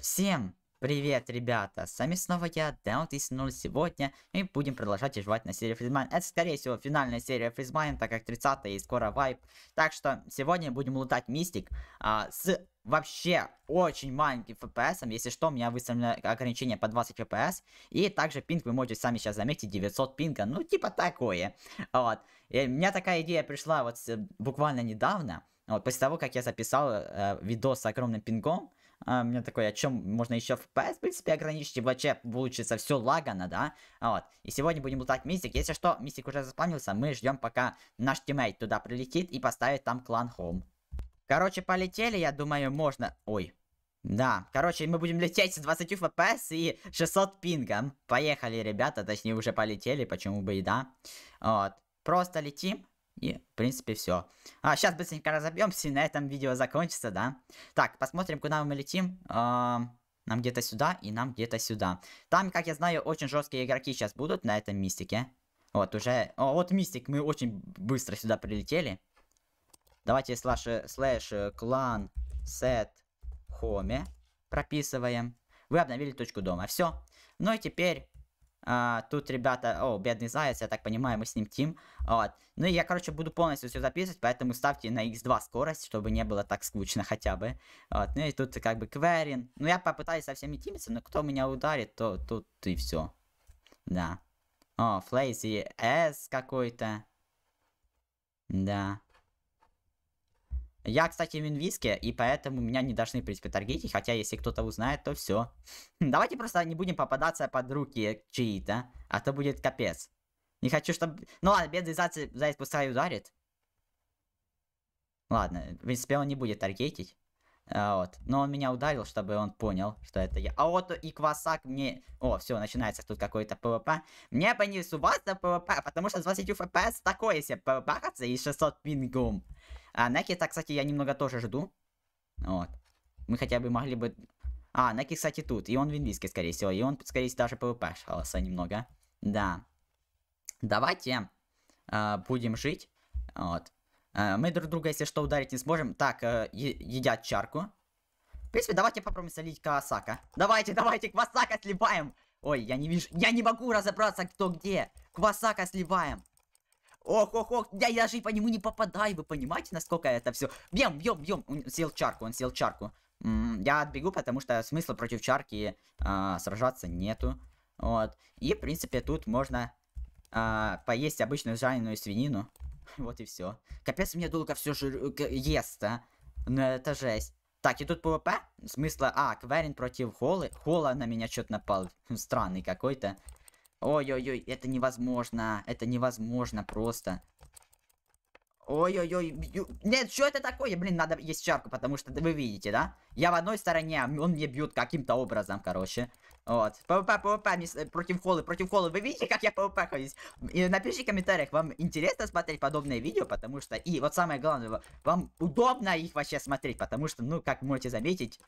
Всем привет, ребята! С вами снова я, Down30 сегодня, и будем продолжать жевать на серии Фризмайн. Это, скорее всего, финальная серия Фризмайн, так как 30 и скоро вайп. Так что сегодня будем лутать Мистик а, с вообще очень маленьким FPS. Если что, у меня выставлено ограничение по 20 FPS. И также пинг, вы можете сами сейчас заметить, 900 пинга. Ну, типа такое. Вот. И у меня такая идея пришла вот буквально недавно. Вот, после того, как я записал э, видос с огромным пингом, а, у меня такой, о а чем можно еще FPS, в принципе, ограничить, и вообще получится все лагано, да? А вот. И сегодня будем лутать мистик. Если что, мистик уже заспавнился, мы ждем, пока наш тиммейт туда прилетит и поставит там клан Home. Короче, полетели, я думаю, можно... Ой, да, короче, мы будем лететь с 20 FPS и 600 пингом. Поехали, ребята, точнее уже полетели, почему бы и да. Вот, просто летим. И, в принципе, все. А, сейчас быстренько разобьемся, и на этом видео закончится, да? Так, посмотрим, куда мы летим. А, нам где-то сюда, и нам где-то сюда. Там, как я знаю, очень жесткие игроки сейчас будут на этом мистике. Вот, уже... О, вот мистик, мы очень быстро сюда прилетели. Давайте слэш, слэш клан сет, хоме, прописываем. Вы обновили точку дома. Все. Ну и теперь а, тут, ребята, о, бедный заяц, я так понимаю, мы с ним тим. Вот. Ну и я, короче, буду полностью все записывать, поэтому ставьте на x2 скорость, чтобы не было так скучно хотя бы. Вот. Ну и тут как бы кверин. Ну я попытаюсь совсем не тимиться, но кто меня ударит, то тут и все. Да. О, флейзи S какой-то. Да. Я, кстати, в инвиске, и поэтому меня не должны, в принципе, таргетить. Хотя, если кто-то узнает, то все. Давайте просто не будем попадаться под руки чьи-то, а то будет капец. Не хочу, чтобы... Ну ладно, бедный заяц, заяц пускай ударит. Ладно, в принципе, он не будет таргетить. А, вот. Но он меня ударил, чтобы он понял, что это я. А вот и квасак мне... О, все, начинается тут какой-то ПВП. Мне понесу вас на ПВП, потому что с 20 FPS такое себе ПВП и 600 пингом. А Некита, кстати, я немного тоже жду. Вот. Мы хотя бы могли бы... А, Неки, кстати, тут. И он в инвиске, скорее всего. И он, скорее всего, даже ПВП шался немного. Да. Давайте э, будем жить. Вот. Э, мы друг друга, если что, ударить не сможем. Так, э, едят чарку. В принципе, давайте попробуем солить Кавасака. Давайте, давайте, Квасака сливаем. Ой, я не вижу, я не могу разобраться, кто где. Квасака сливаем. Ох, ох, ох, я даже по нему не попадаю, вы понимаете, насколько это все. Бьем, бьем, бьем. Он съел чарку, он сел чарку. Я отбегу, потому что смысла против чарки а, сражаться нету. Вот. И, в принципе, тут можно а, поесть обычную жареную свинину. Вот и все. Капец, мне долго все же ест, а. Ну, это жесть. Так, и тут ПВП? Смысла... А, Кверин против Холы. Хола на меня что-то напал. Странный какой-то. Ой-ой-ой, это невозможно. Это невозможно просто. Ой-ой-ой. Нет, что это такое? Блин, надо есть чарку, потому что вы видите, да? Я в одной стороне, а он мне бьет каким-то образом, короче. Вот. ПВП, ПВП, э, против холы, против холы. Вы видите, как я ПВП И Напишите в комментариях, вам интересно смотреть подобные видео, потому что... И вот самое главное, вам удобно их вообще смотреть, потому что, ну, как можете заметить,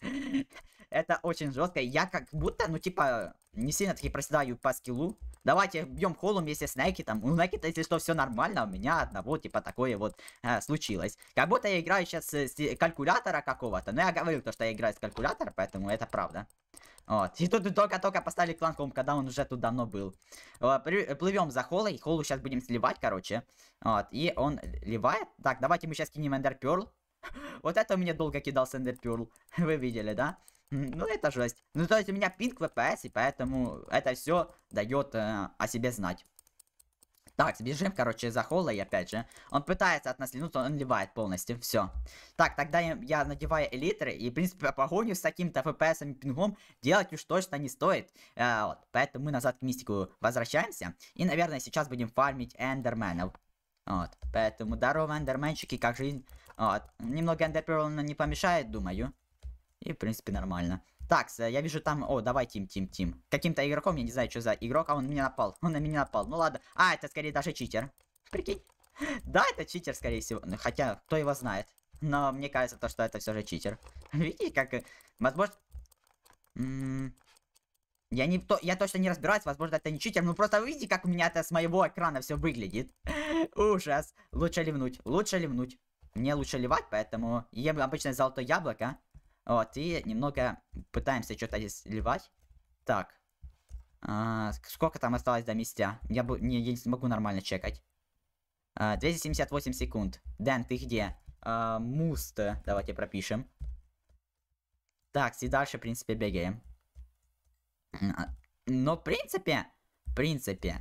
это очень жестко. Я как будто, ну, типа, не сильно таки проседаю по скиллу. Давайте бьем холлом вместе с Найки там. У найки если что, все нормально. У меня одного, типа, такое вот э, случилось. Как будто я играю сейчас с э, калькулятора какого-то. Но я говорил то, что я играю с калькулятора, поэтому это правда. Вот. И тут только-только поставили клан холм, когда он уже тут давно был. Э, э, Плывем за холлой. Холлу сейчас будем сливать, короче. Вот. И он ливает. Так, давайте мы сейчас кинем эндерперл. Вот это мне долго кидался Сендер Вы видели, да? Ну, это жесть. Ну, то есть у меня пинг ВПС, и поэтому это все дает э, о себе знать. Так, сбежим, короче, за холлой, опять же. Он пытается от нас линуть, он ливает полностью, все. Так, тогда я, я надеваю элитры, и, в принципе, погоню с таким-то ФПСом и пингом делать уж точно не стоит. Э, вот, поэтому мы назад к мистику возвращаемся, и, наверное, сейчас будем фармить эндерменов. Вот, поэтому здорово, Эндерменчики, как жизнь. Вот, немного эндерперл не помешает, думаю. И, в принципе, нормально. Так, я вижу там... О, давай, Тим, Тим, Тим. Каким-то игроком, я не знаю, что за игрок, а он на меня напал. Он на меня напал. Ну ладно. А, это скорее даже читер. Прикинь. Да, это читер, скорее всего. Ну, хотя, кто его знает. Но мне кажется, то, что это все же читер. Видите, как... Э, возможно... Я, не то, я точно не разбираюсь, возможно, это не читер, но просто видите, как у меня это с моего экрана все выглядит. Ужас. Лучше ливнуть, лучше ливнуть. Мне лучше ливать, поэтому ем обычное золотое яблоко. Вот, и немного пытаемся что-то здесь ливать. Так. А, сколько там осталось до места? Я, бы не, я не смогу нормально чекать. А, 278 секунд. Дэн, ты где? А, муст. Э, давайте пропишем. Так, и дальше, в принципе, бегаем. А, но, в принципе, в принципе,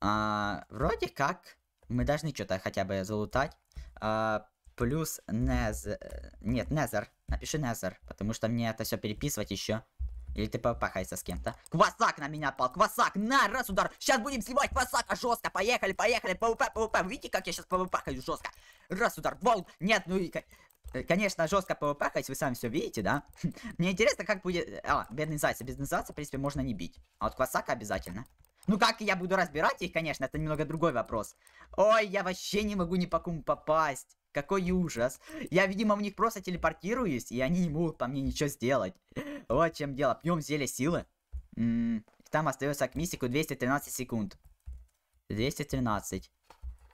а, вроде как мы должны что-то хотя бы залутать. А, плюс Нез... Э, нет, Незер. Напиши Незер, потому что мне это все переписывать еще. Или ты попахайся с кем-то. Квасак на меня пал, квасак, на, раз удар. Сейчас будем сливать квасака жестко, поехали, поехали, ПВП, ПВП. Видите, как я сейчас ПВПхаю жестко? Раз удар, вол, нет, ну и... Э, конечно, жестко ПВПхать, вы сами все видите, да? Мне интересно, как будет... А, бедный зайца, бедный зайца, в принципе, можно не бить. А вот квасака обязательно. Ну как я буду разбирать их, конечно, это немного другой вопрос. Ой, я вообще не могу ни по кому попасть. Какой ужас. Я, видимо, в них просто телепортируюсь, и они не могут по мне ничего сделать. Вот чем дело. Пьем зелье силы. М -м там остается к мистику 213 секунд. 213.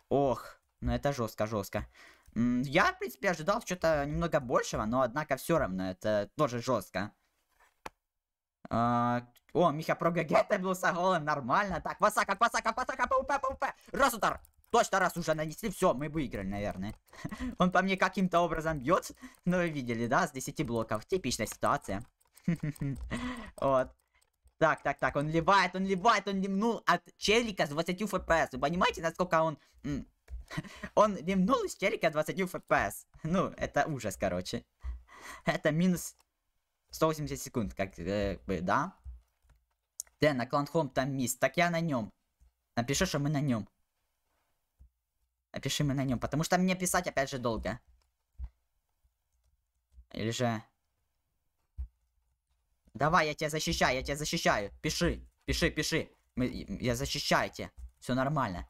Ох, ну это жестко, жестко. М я, в принципе, ожидал что-то немного большего, но однако все равно это тоже жестко. А о, Миха прогагет был голым, нормально. Так, васака, васака, васака, пупе, пупе. Раз удар. Точно, раз уже нанесли, все, мы выиграли, наверное. Он по мне каким-то образом бьет. Ну, вы видели, да, с 10 блоков. Типичная ситуация. Вот. Так, так, так, он ливает, он ливает, он ливнул от челика с 20 фпс. Вы понимаете, насколько он... Он ливнул из челика 20 fps Ну, это ужас, короче. Это минус 180 секунд, как э, бы, да? Да, на клан Хом там мисс. Так я на нем. Напиши, что мы на нем. Опиши мне на нем, потому что мне писать опять же долго. Или же... Давай, я тебя защищаю, я тебя защищаю. Пиши, пиши, пиши. Мы, я защищаю тебя. Все нормально.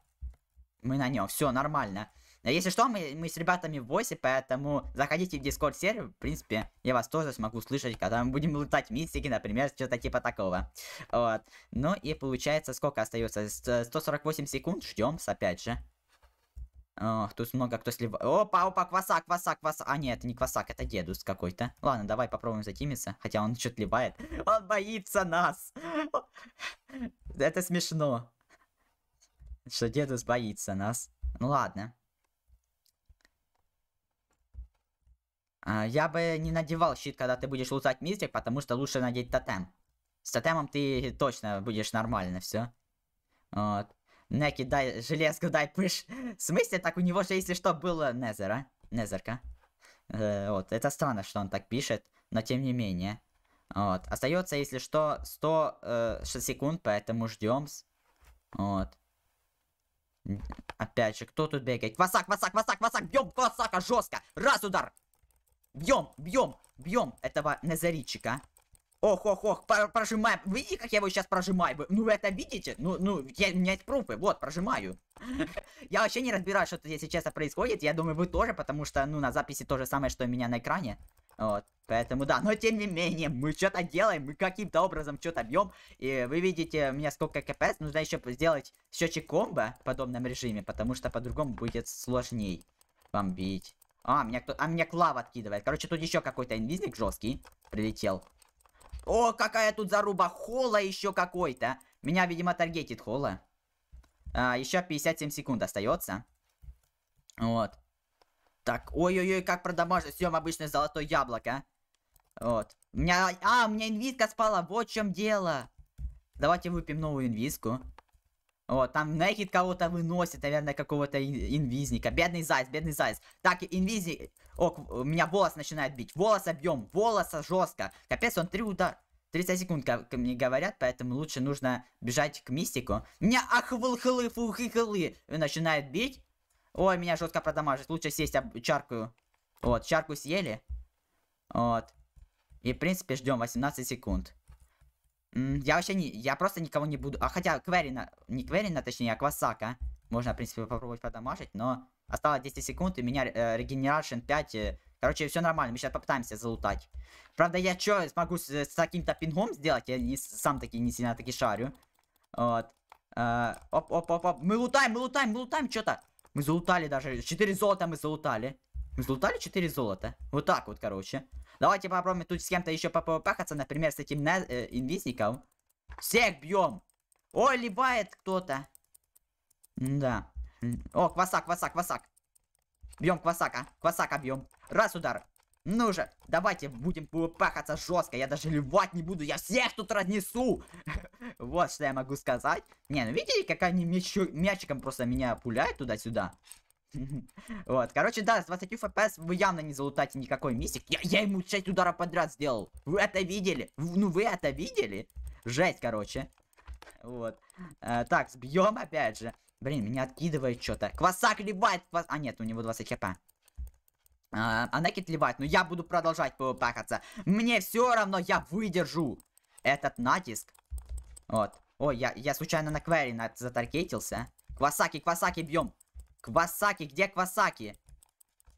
Мы на нем, все нормально. А если что, мы, мы с ребятами в бойсе, поэтому заходите в дискорд сервер. В принципе, я вас тоже смогу слышать, когда мы будем лутать мистики, например, что-то типа такого. Вот. Ну и получается, сколько остается? 148 секунд. Ждем, опять же. Ох, тут много кто сливает. Опа, опа, квасак, квасак, кваса. А, нет, это не квасак, это дедус какой-то. Ладно, давай попробуем затимиться. Хотя он что-то ливает. Он боится нас. Это смешно. Что дедус боится нас. Ну ладно. А, я бы не надевал щит, когда ты будешь лутать мистик, потому что лучше надеть тотем. С тотемом ты точно будешь нормально все. Вот. Неки, дай железку, дай пыш. В смысле, так у него же, если что, было Незера, Незерка. Э, вот, это странно, что он так пишет, но тем не менее. Вот, остается, если что, 106 э, секунд, поэтому ждем. Вот. Опять же, кто тут бегает? Васак, васак, васак, васак, бьем васака жестко. Раз удар. Бьем, бьем, бьем этого Незеричика. Ох, ох, ох, прожимаю. Видите, как я его сейчас прожимаю? Ну вы это видите? Ну, ну, я, у меня есть пруфы. Вот, прожимаю. Я вообще не разбираю, что здесь сейчас происходит. Я думаю, вы тоже, потому что, ну, на записи то же самое, что у меня на экране. Вот. Поэтому да, но тем не менее, мы что-то делаем, мы каким-то образом что-то бьем. И вы видите, у меня сколько кпс, нужно еще сделать счетчик комбо в подобном режиме, потому что по-другому будет сложней бомбить. А, меня кто... А меня клава откидывает. Короче, тут еще какой-то инвизник жесткий прилетел. О, какая тут заруба. Холла еще какой-то. Меня, видимо, таргетит холла. А, еще 57 секунд остается. Вот. Так, ой-ой-ой, как продамажить. Съем обычное золотое яблоко. Вот. У меня... А, у меня инвизка спала. Вот в чем дело. Давайте выпьем новую инвиску. Вот, там Некит кого-то выносит, наверное, какого-то инвизника. Бедный заяц, бедный заяц. Так, инвизи... О, меня волос начинает бить. Волос объем, волоса жестко. Капец, он три удара. 30 секунд как мне говорят, поэтому лучше нужно бежать к мистику. Меня ахвылхылы, фухихылы начинает бить. Ой, меня жестко продамажит. Лучше сесть об... чаркую, Вот, чарку съели. Вот. И, в принципе, ждем 18 секунд. Я вообще не... Я просто никого не буду... А хотя Кверина... Не Кверина, точнее, а Квасака. Можно, в принципе, попробовать подамажить, но... Осталось 10 секунд, и меня э, регенерашн 5... Э, короче, все нормально, мы сейчас попытаемся залутать. Правда, я что смогу с, с каким-то пингом сделать? Я не, сам таки не сильно таки шарю. Вот. Оп-оп-оп-оп. Э, мы лутаем, мы лутаем, мы лутаем что-то. Мы залутали даже. 4 золота мы залутали. Мы залутали 4 золота. Вот так вот, короче. Давайте попробуем тут с кем-то еще попахаться, например, с этим э, инвизником. Всех бьем. О, ливает кто-то. Да. О, квасак, квасак, квасак. Бьем квасака, квасака бьем. Раз удар. Ну же, давайте будем пахаться жестко. Я даже левать не буду, я всех тут разнесу. Вот что я могу сказать. Не, ну видите, как они мячиком просто меня пуляют туда-сюда? Вот, короче, да, с 20 FPS вы явно не залутаете никакой мистик. Я, ему 6 ударов подряд сделал. Вы это видели? Ну, вы это видели? Жесть, короче. Вот. Э, так, сбьем опять же. Блин, меня откидывает что-то. Квасак ливает. А, нет, у него 20 хп. А, э, Анекит ливает. Но я буду продолжать пакаться. Мне все равно, я выдержу этот натиск. Вот. Ой, я, я случайно на квери затаркетился. Квасаки, квасаки бьем. Квасаки, где Квасаки?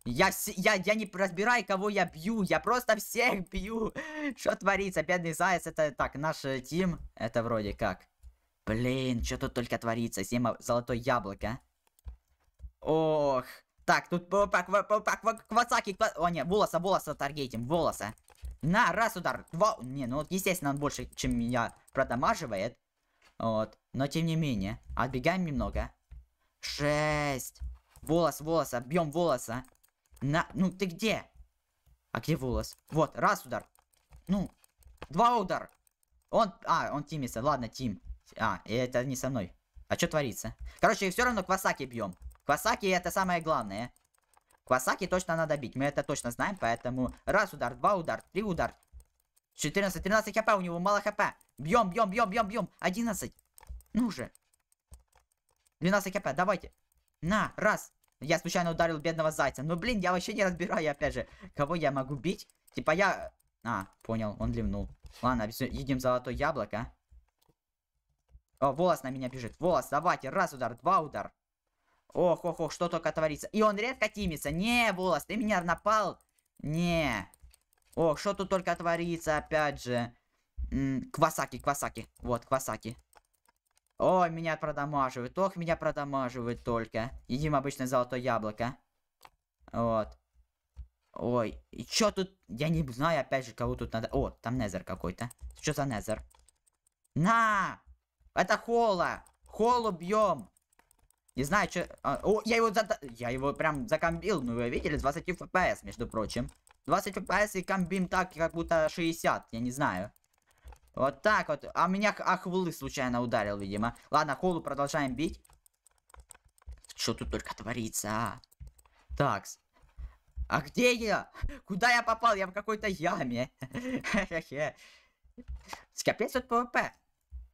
Я, я, я не разбираю, кого я бью, я просто всех бью. Что творится, бедный заяц, это так, наш э, тим, это вроде как. Блин, что тут только творится, Сема золотое яблоко. А? Ох, так, тут Квасаки, ква... о нет, волоса, волоса таргетим, волоса. На, раз удар, два, не, ну естественно он больше, чем меня продамаживает. Вот, но тем не менее, отбегаем немного. Шесть. Волос, волос, объем волоса. На... Ну ты где? А где волос? Вот, раз удар. Ну, два удар. Он... А, он тимится. Ладно, Тим. А, это не со мной. А что творится? Короче, все равно Квасаки бьем. Квасаки это самое главное. Квасаки точно надо бить. Мы это точно знаем, поэтому... Раз удар, два удар, три удар. 14, 13 хп, у него мало хп. Бьем, бьем, бьем, бьем, бьем. 11. Ну же. 12 кп, давайте. На, раз. Я случайно ударил бедного зайца. Ну, блин, я вообще не разбираю, опять же, кого я могу бить. Типа я... А, понял, он ливнул. Ладно, едим золотое яблоко. О, волос на меня бежит. Волос, давайте. Раз удар, два удар. Ох, ох, ох, что только творится. И он редко тимится. Не, волос, ты меня напал. Не. Ох, что тут только творится, опять же. М -м, квасаки, квасаки. Вот, квасаки. О, меня продамаживают. Ох, меня продамаживают только. Едим обычное золотое яблоко. Вот. Ой, и чё тут? Я не знаю, опять же, кого тут надо... О, там Незер какой-то. Что за Незер? На! Это Холла! Холлу бьем! Не знаю, что... А, о, я его за... Я его прям закомбил, ну вы видели? 20 FPS, между прочим. 20 FPS и комбим так, как будто 60, я не знаю. Вот так вот. А меня Ахвлы случайно ударил, видимо. Ладно, Холу продолжаем бить. Что тут только творится, а? Такс. А где я? Куда я попал? Я в какой-то яме. Капец, тут ПВП.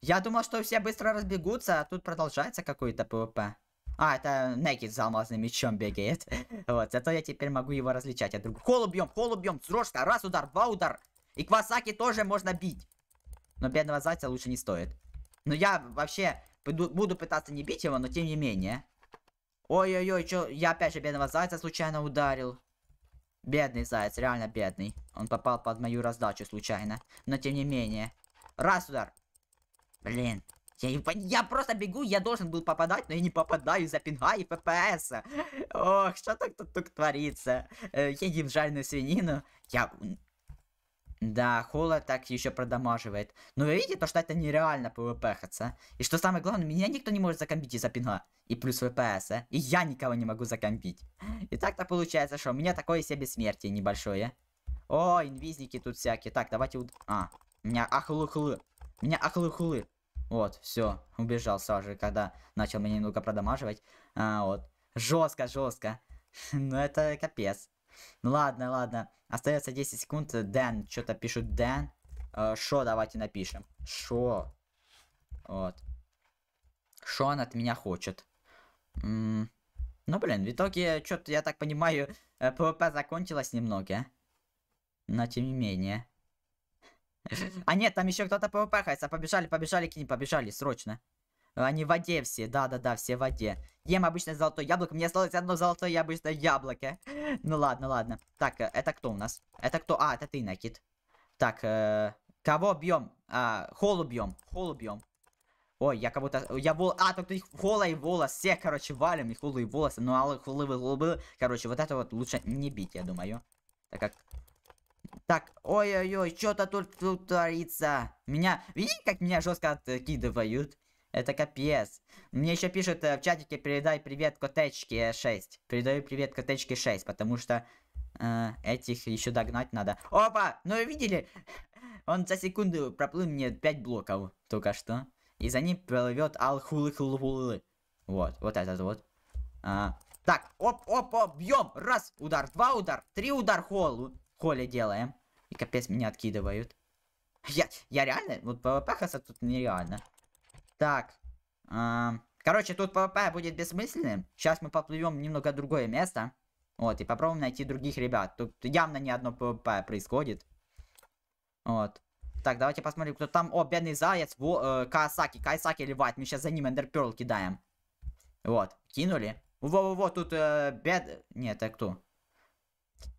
Я думал, что все быстро разбегутся, а тут продолжается какой-то ПВП. А, это Некит с алмазным мечом бегает. Вот, зато я теперь могу его различать от другого. Холу бьем, холл убьем, срочно, раз удар, два удар. И Квасаки тоже можно бить. Но бедного зайца лучше не стоит. Но я вообще буду пытаться не бить его, но тем не менее. Ой-ой-ой, чё, я опять же бедного зайца случайно ударил. Бедный заяц, реально бедный. Он попал под мою раздачу случайно. Но тем не менее. Раз удар. Блин. Я, я просто бегу, я должен был попадать, но я не попадаю за пинга и ППС. Ох, что так тут, тут творится? Э, едим жареную свинину. Я да, Холла так еще продамаживает. Но вы видите, то, что это нереально повпхаться. И что самое главное, меня никто не может закомбить из-за пинга. И плюс ВПС, а? И я никого не могу закомбить. И так-то получается, что у меня такое себе смерти небольшое. О, инвизники тут всякие. Так, давайте... Уд... А, меня ахлы-хлы. Меня ахлы-хлы. Вот, все, убежал сразу же, когда начал меня немного продамаживать. А, вот. Жестко, жестко. ну, это капец. Ну ладно, ладно. Остается 10 секунд. Дэн, что-то пишут Дэн. Э, шо, давайте напишем. Шо. Вот. Шо он от меня хочет. М -м ну, блин, в итоге, что-то, я так понимаю, э, ПВП закончилось немного. А? Но, тем не менее. А нет, там еще кто-то ПВП хается. А побежали, побежали к ним, побежали, срочно. Они в воде все, да-да-да, все в воде. Ем обычное золотое яблоко, мне осталось одно золотое яблочное яблоко. ну ладно, ладно. Так, э, это кто у нас? Это кто? А, это ты, Накид. Так, э, кого бьем? А, холл убьем, холл убьем. Ой, я как будто... Я вол... А, тут их хола и волос. все короче, валим. И ну, а холы и волосы. Ну, аллы, холы, холы. Короче, вот это вот лучше не бить, я думаю. Так как... Так, ой-ой-ой, что-то тут, тут творится. Меня... Видите, как меня жестко откидывают? Это капец. Мне еще пишут э, в чатике, передай привет котечке 6. Передаю привет котечке 6, потому что э, этих еще догнать надо. Опа! Ну вы видели? Он за секунду проплыл мне 5 блоков только что. И за ним плывет Алхулы-Хулы. Вот, вот этот вот. А, так, оп-оп-оп, бьем. Раз, удар, два удар, три удар холу. холи делаем. И капец меня откидывают. Я, я реально, вот ПВП хаса тут нереально. Так. А, короче, тут ПВП будет бессмысленным. Сейчас мы поплывем немного другое место. Вот, и попробуем найти других ребят. Тут явно не одно ПВП происходит. Вот. Так, давайте посмотрим, кто там. О, бедный заяц. Во, э, Каосаки. Каосаки ливает. Мы сейчас за ним эндерперл кидаем. Вот. Кинули. Во-во-во, тут э, бед... Нет, это кто?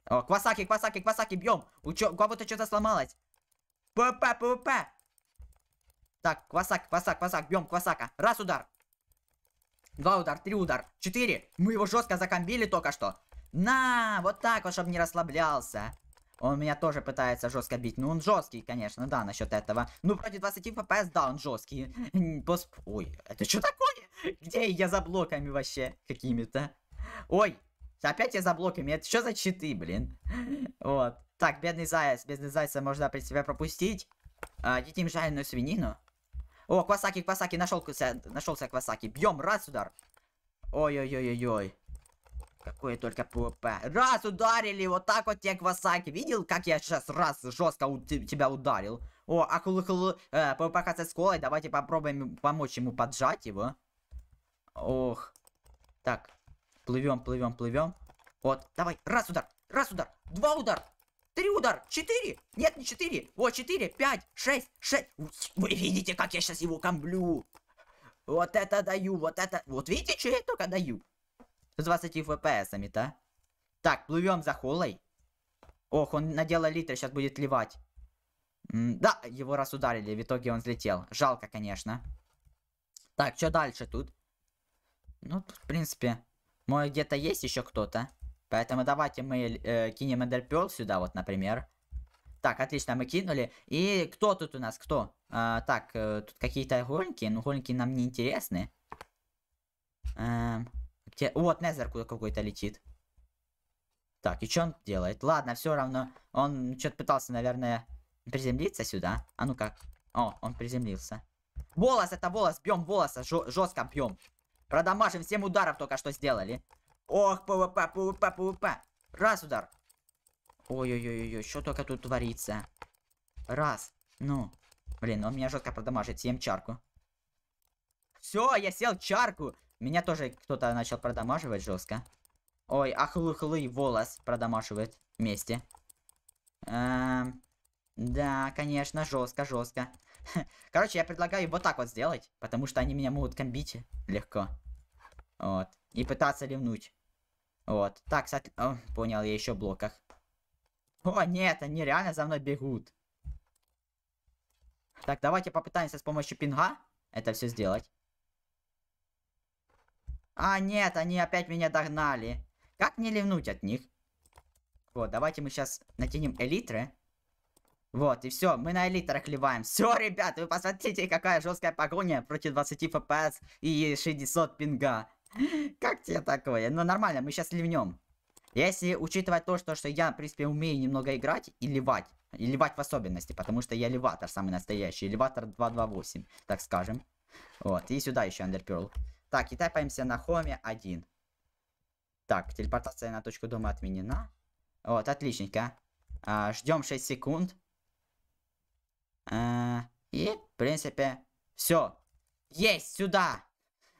О, Квасаки, Квасаки, Квасаки, бьем. У, чё... У кого-то что-то сломалось. ПВП, ПВП. Так, квасак, квасак, квасак. Бьем квасака. Раз удар. Два удар, три удар, четыре. Мы его жестко закомбили только что. На, вот так вот, чтобы не расслаблялся. Он меня тоже пытается жестко бить. Ну, он жесткий, конечно, да, насчет этого. Ну, против 20 FPS, да, он жесткий. Ой, это что такое? Где я за блоками вообще какими-то? Ой, опять я за блоками. Это что за читы, блин? Вот. Так, бедный заяц. Бедный зайца можно при себя пропустить. А, едим жареную свинину. О, Квасаки, Квасаки, нашелся, нашелся Квасаки. Бьем, раз удар. Ой-ой-ой-ой-ой. Какое только ПВП. Раз ударили, вот так вот тебе Квасаки. Видел, как я сейчас раз жестко у тебя ударил? О, Акулыкулу, э, ПВП КЦ с колой. Давайте попробуем помочь ему поджать его. Ох. Так, плывем, плывем, плывем. Вот, давай, раз удар, раз удар, два удара. Три удара. Четыре. Нет, не четыре. Вот, четыре, пять, шесть, шесть. Вы видите, как я сейчас его комблю. Вот это даю, вот это. Вот видите, что я только даю. С 20 фпсами, да? Так, плывем за холой. Ох, он надел литр, сейчас будет ливать. М да, его раз ударили, в итоге он взлетел. Жалко, конечно. Так, что дальше тут? Ну, тут, в принципе, мой где-то есть еще кто-то. Поэтому давайте мы э, кинем эндерпёл сюда, вот, например. Так, отлично, мы кинули. И кто тут у нас, кто? А, так, э, тут какие-то голики, но голики нам не интересны. Эм, где... Вот, Незер какой-то летит. Так, и что он делает? Ладно, все равно. Он что-то пытался, наверное, приземлиться сюда. А ну как О, он приземлился. Волос, это волос, бьем волоса, жестко бьем. Продамажим, всем ударов только что сделали. Ох, ПВП, ПВП, ПВП. Раз удар. Ой-ой-ой-ой, что только тут творится. Раз. Ну. Блин, он меня жестко продамажит. Съем чарку. Все, я сел чарку. Меня тоже кто-то начал продамаживать жестко. Ой, ахлы-хлы, волос продамаживает вместе. Эм, да, конечно, жестко, жестко. Короче, я предлагаю вот так вот сделать, потому что они меня могут комбить легко. Вот. И пытаться ливнуть. Вот. Так, кстати... О, понял, я еще в блоках. О, нет, они реально за мной бегут. Так, давайте попытаемся с помощью пинга это все сделать. А, нет, они опять меня догнали. Как не ливнуть от них? Вот, давайте мы сейчас натянем элитры. Вот, и все, мы на элитрах ливаем. Все, ребят, вы посмотрите, какая жесткая погоня против 20 FPS и 600 пинга. Как тебе такое? Ну, нормально, мы сейчас ливнем. Если учитывать то, что, что я, в принципе, умею немного играть и ливать. И ливать в особенности, потому что я ливатор самый настоящий. ливатор 228, так скажем. Вот, и сюда еще Underpearl. Так, и тайпаемся на хоме 1. Так, телепортация на точку дома отменена. Вот, отличненько. А, Ждем 6 секунд. А, и, в принципе, все. Есть, сюда!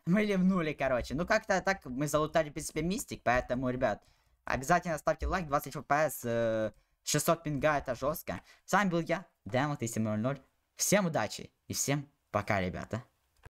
Мы ливнули, короче. Ну, как-то так мы залутали, в принципе, мистик. Поэтому, ребят, обязательно ставьте лайк. 20 FPS, 600 пинга, это жестко. С вами был я, Дэмот, 700. Всем удачи и всем пока, ребята.